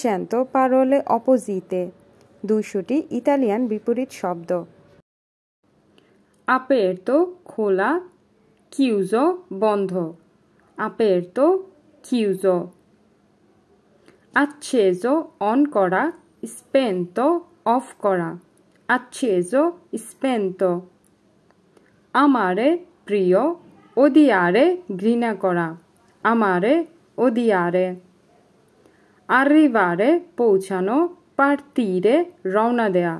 চ্যান্ত পারোলে অপোজিতে দুইশোটি Italian বিপরীত শব্দ আপেরতো খোলা কিউজো বন্ধ আপেরতো কিউজো আচ্ছেজো অন করা তো অফ করা স্পেন তো আমারে প্রিয় ওদিয়ারে ঘৃণা করা আমারে ওদিয়ারে Arrivare, pociano, partire, rauna dea.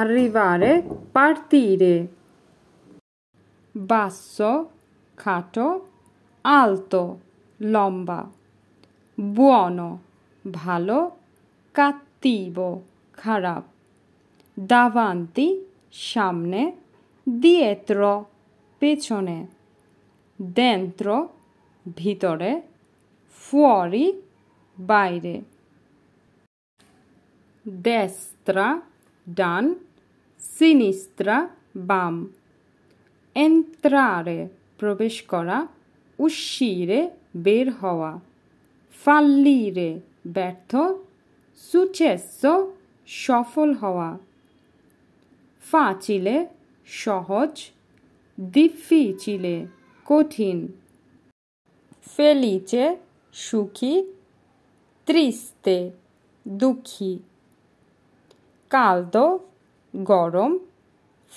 Arrivare, partire. Basso, খাটো আলতো লম্বা buono ভালো cattivo খারাপ দাভান্তি সামনে dietro পেছনে dentro ভিতরে fuori বাইরে destra ডান sinistra বাম entrare প্রবেশ করা uscire বের হওয়া fallire ব্যর্থ successo সফল হওয়া ফাচিলে সহজ difficile কঠিন ফেলিচে সুখী triste দুঃখী caldo গরম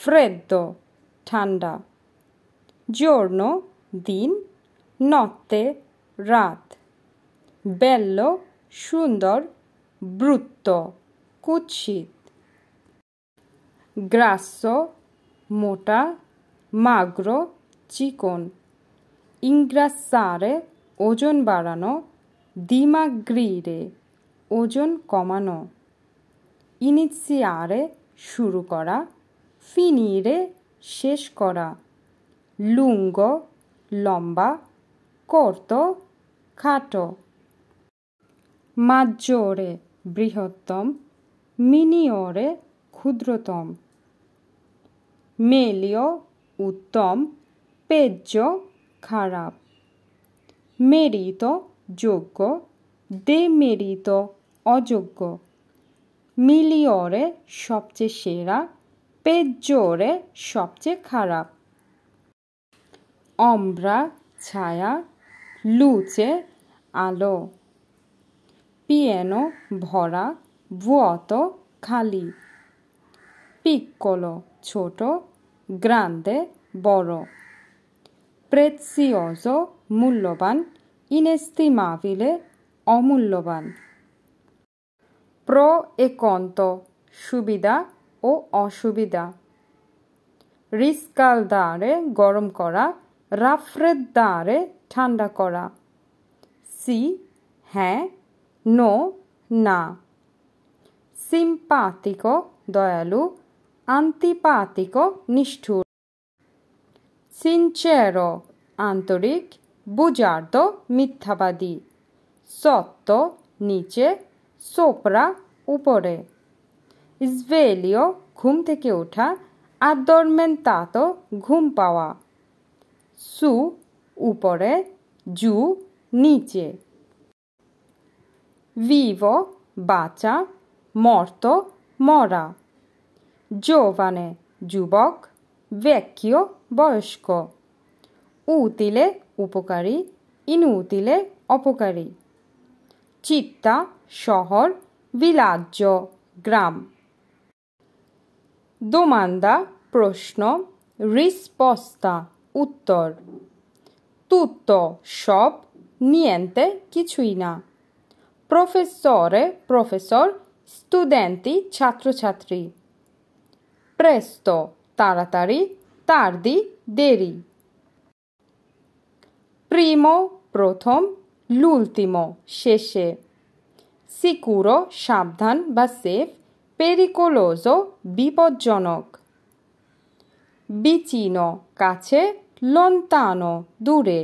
freddo ঠান্ডা giorno দিন notte রাত bello সুন্দর ব্রুত্ত কুৎসিত গ্রাস্য মোটা মাগ্র চিকন ইংগ্রাসারে ওজন বাড়ানো দিমাগ্রিরে ওজন কমানো ইনিসিয়ারে শুরু করা ফিনিরে শেষ করা লুঙ্গ লম্বা কর্ত খাটো মাজোরে বৃহত্তম মিনিয়রে ক্ষুদ্রতম মেলিও উত্তম পেজ্য খারাপ মেরিত যোগ্য দে মেরিত অযোগ্য মিলিয়রে সবচেয়ে সেরা পেজরে সবচেয়ে খারাপ অম্ব্রা ছায়া লুচে আলো পিয়ানো ভরা ভুয়ত খালি পিকলো ছোট গ্রান্দে বড় প্রেসিয়জ মূল্যবান ইনএস্তিমাবিলে অমূল্যবান প্র একন্ত সুবিধা ও অসুবিধা রিসকাল দাঁড়ে গরম করা রাফ্রের দাঁড়ে ঠান্ডা করা সি হ্যাঁ নো না সিম্পাতিক দয়ালু আন্তিপাতিক নিষ্ঠুর সিনচেরো আন্তরিক বুজার্দ মিথ্যাবাদী সত্য নিচে সোপরা উপরে ইসভেলিও ঘুম থেকে ওঠা আর দর্মেন্তাতো ঘুম পাওয়া সু উপরে জু নিচে ভিভ বাচা মর্ত মরা জোবানে যুবক vecchio বয়স্ক উতিলে উপকারী ইনুতিলে অপকারী চিত্তা শহর বিলাজ্য গ্রাম দোমান্দা প্রশ্ন রিসপস্তা উত্তর তুত্ত সব নিয়েন্তে কিছুই না প্রফেসরে প্রফেসর স্টুডেন্টি ছাত্রছাত্রী প্রেস্ত তাড়াতাড়ি দি দেরি primo প্রথম লুলতিমো শেষে সিকুরো সাবধান বা সেফ পেরিকোলোজো বিপজ্জনক বিচিনো কাছে লন্তানো দূরে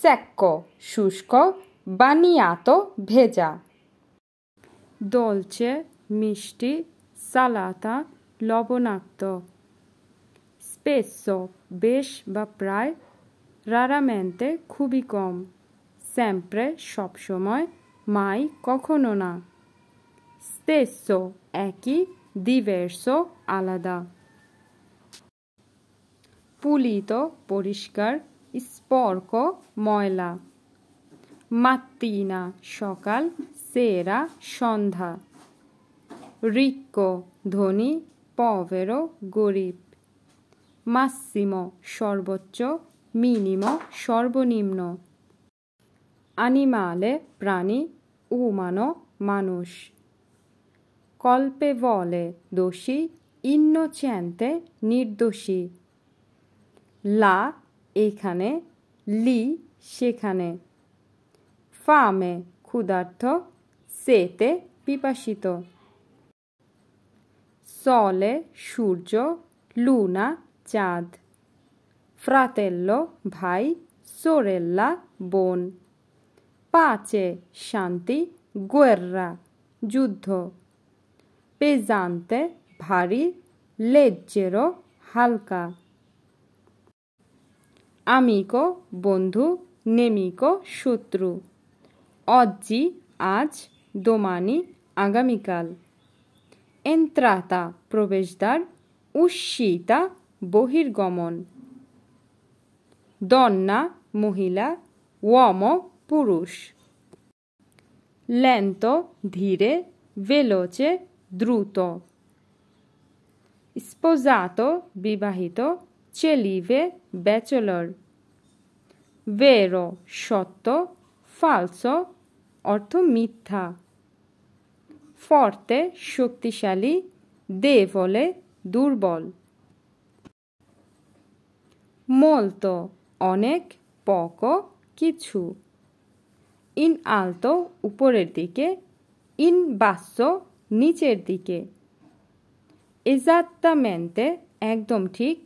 স্যাক্কো শুষ্ক বানিয়াতো ভেজা দলচে মিষ্টি সালাতা লবণাক্ত স্পেসো বেশ বা প্রায় রারামেন্তে খুবই কম স্যাম্প্রে সবসময় মাই কখনো না স্তেস একই দিবেস আলাদা পুলিত পরিষ্কার স্পর্ক ময়লা মাত্তিনা সকাল সেরা সন্ধ্যা রিক্ক ধনী পভেরো গরিব মাসিমো সর্বোচ্চ মিনিম সর্বনিম্ন আনিমালে প্রাণী উমানো মানুষ বলে দোষী ইন্ন চ্যান্তে নির্দোষী লা এখানে লি সেখানে ফামে ক্ষুধার্থ সেতে পিপাসিত সলে সূর্য লুনা চাঁদ fratello, ভাই sorella, বোন pace, শান্তি guerra, যুদ্ধ পেজান্তে ভারী লেজ্জেরো হালকা আমিকো বন্ধু নেমিকো শত্রু অজ্জি আজ দোমানি আগামীকাল এন্ত্রাতা প্রবেশদ্বার উস্মিতা বহির্গমন দন্না মহিলা ওম পুরুষ ল্যান্ত ধীরে ভেলোচে দ্রুত স্পোজাতো বিবাহিত চেলিভে ব্যাচেলর ভেরো সত্য ফালসো অর্থ মিথ্যা ফর্তে শক্তিশালী দেবলে দুর্বল molto অনেক পক কিছু ইন আলতো উপরের দিকে ইন বাস্য নিচের দিকে মেনতে একদম ঠিক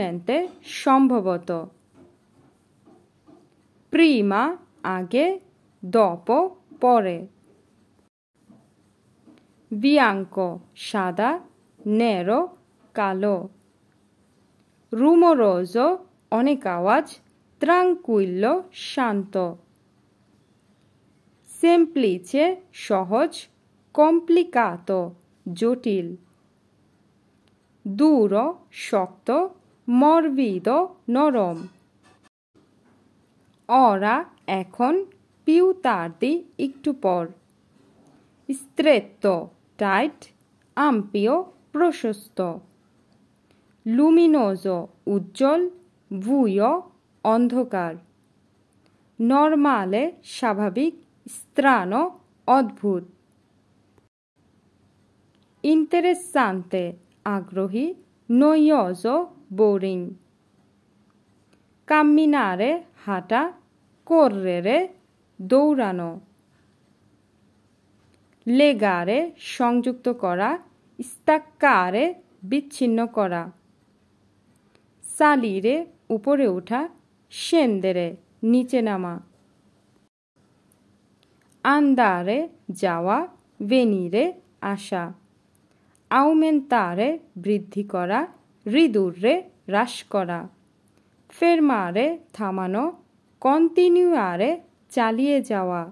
মেনতে সম্ভবত প্রিমা আগে দপ পরে বিয়াঙ্কো সাদা নেরো কালো রুমোরোজো অনেক আওয়াজ ত্রাঙ্কুইল্লো শান্ত সেমপ্লিচে সহজ কমপ্লিকাত জটিল দূর শক্ত মর্বিদ নরম অরা এখন পিউ দি একটু পর স্ত্রেত্ত টাইট আম্পিও প্রশস্ত লুমিনোজ উজ্জ্বল ভূয় অন্ধকার নর্মালে স্বাভাবিক স্ত্রাণ অদ্ভুত ইন্টারেসান্তে আগ্রহী নৈয়জ বোরিং কামিনারে হাঁটা রে দৌড়ানো লেগারে সংযুক্ত করা স্তাক্কারে বিচ্ছিন্ন করা রে উপরে ওঠা সেন্দেরে নিচে নামা আন্দারে যাওয়া বেনিরে আসা আউমেন তারে বৃদ্ধি করা রিদুরে হ্রাস করা ফেরমারে থামানো কন্টিনিউয়ারে চালিয়ে যাওয়া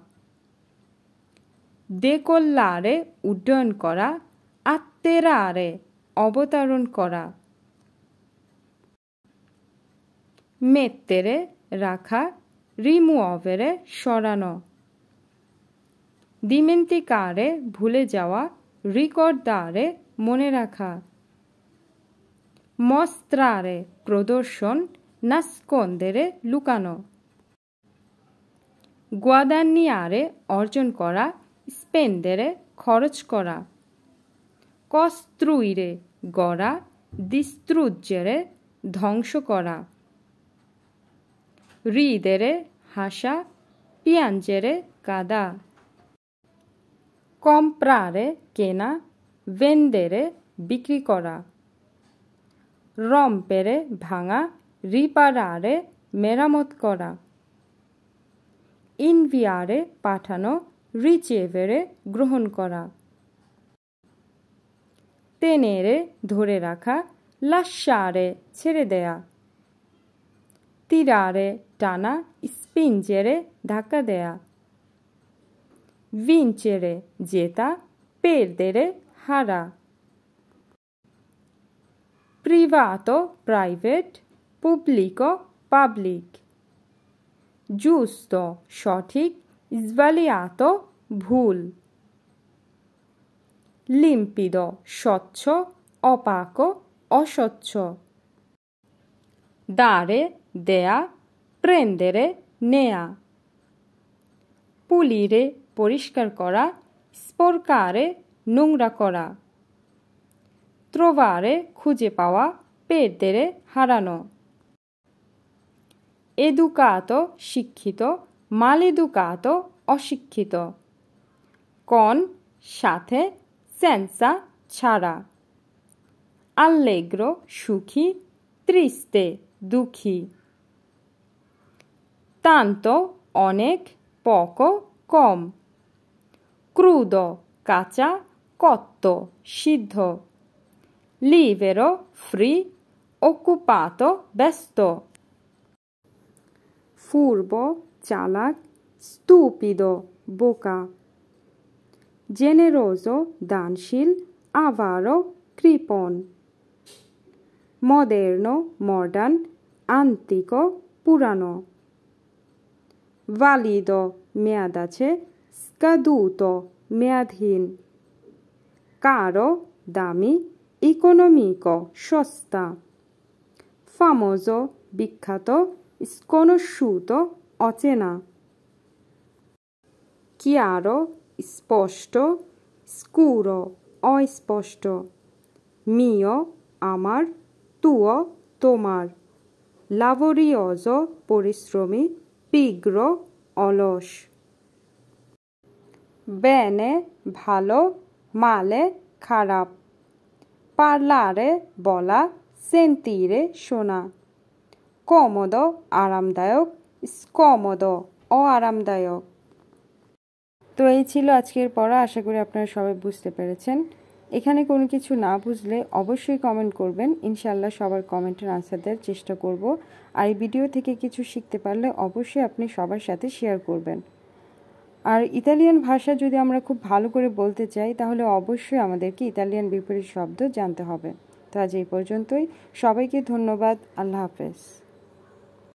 দেকল্লারে উড্ডয়ন করা আত্মেরারে অবতরণ করা মেত্তেরে রাখা রিমুভেরে সরানো দিমেন্তিকারে ভুলে যাওয়া রিকর্দারে মনে রাখা মস্ত্রারে প্রদর্শন নাস্কন্দেরে লুকানো গোয়াদানিয়ারে অর্জন করা স্পেনদেরে খরচ করা কস্ত্রুইরে গড়া দিস্ত্রুজ্জেরে ধ্বংস করা রিদেরে হাসা পিয়াঞ্জেরে কাদা কম্প্রারে কেনা vendere বিক্রি করা রম্পেরে ভাঙা রিপারারে মেরামত করা ইনভিয়ারে পাঠানো রিচেভেরে গ্রহণ করা তেনেরে ধরে রাখা লাশারে ছেড়ে দেয়া তিরারে টানা স্পিনচেরে ধাক্কা দেয়া ভিঞ্চেরে জেতা পেরদেরে হারা প্রিভাত প্রাইভেট পুবলিক পাবলিক জুস্ত সঠিক ইজবালিয়াত ভুল লিম্পিদ স্বচ্ছ অপাক অস্বচ্ছ দারে dea, prendere, nea. pulire, পরিষ্কার করা, sporcare, নোংরা করা। trovare, খুঁজে পাওয়া, perdere, হারানো। educato, শিক্ষিত, maleducato, অশিক্ষিত। con, সাথে, senza, ছাড়া। allegro, সুখী, triste, দুঃখী। tanto অনেক poco কম crudo কাঁচা কত্ত সিদ্ধ libero ফ্রি occupato ব্যস্ত ফুর্ব চালাক stupido বোকা জেনেরোজো দানশীল আভারো কৃপণ মডের্নো মডার্ন আন্তিকো পুরানো valido মেয়াদ আছে scaduto মেয়াদহীন caro দামি economico সস্তা famoso বিখ্যাত sconosciuto অচেনা chiaro স্পষ্ট scuro অস্পষ্ট mio আমার তুও তোমার লাভরিয়জ পরিশ্রমী পিগ্র অলস বেনে ভালো মালে খারাপ পার্লারে বলা সেন্তিরে শোনা কমদ আরামদায়ক scomodo ও আরামদায়ক তো এই ছিল আজকের পড়া আশা করি আপনারা সবাই বুঝতে পেরেছেন এখানে কোনো কিছু না বুঝলে অবশ্যই কমেন্ট করবেন ইনশাল্লাহ সবার কমেন্টের আনসার দেওয়ার চেষ্টা করব আর এই ভিডিও থেকে কিছু শিখতে পারলে অবশ্যই আপনি সবার সাথে শেয়ার করবেন আর ইতালিয়ান ভাষা যদি আমরা খুব ভালো করে বলতে চাই তাহলে অবশ্যই আমাদেরকে ইতালিয়ান বিপরীত শব্দ জানতে হবে তো আজ এই পর্যন্তই সবাইকে ধন্যবাদ আল্লাহ হাফেজ